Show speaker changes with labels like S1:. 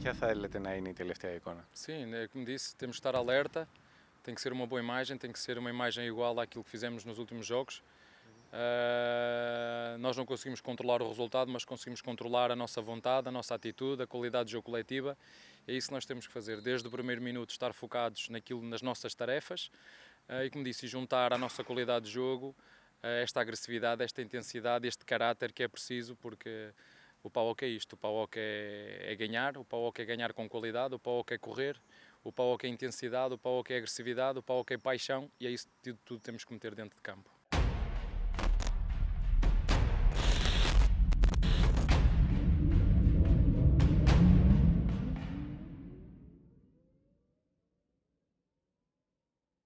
S1: que θα έλεγατε να είναι a última icona?
S2: Sim, é como disse, temos de estar alerta, tem que ser uma boa imagem, tem que ser uma imagem igual àquilo que fizemos nos últimos jogos. Uh, nós não conseguimos controlar o resultado, mas conseguimos controlar a nossa vontade, a nossa atitude, a qualidade de jogo coletiva. É isso que nós temos que fazer. Desde o primeiro minuto, estar focados naquilo, nas nossas tarefas uh, e, como disse, juntar a nossa qualidade de jogo, uh, esta agressividade, esta intensidade, este caráter que é preciso, porque o PAOC é isto, o PAOC é, é ganhar, o PAOC é ganhar com qualidade, o PAOC é correr, o PAOC é intensidade, o PAOC é agressividade, o PAOC é paixão e é isso que tudo temos que meter dentro de campo.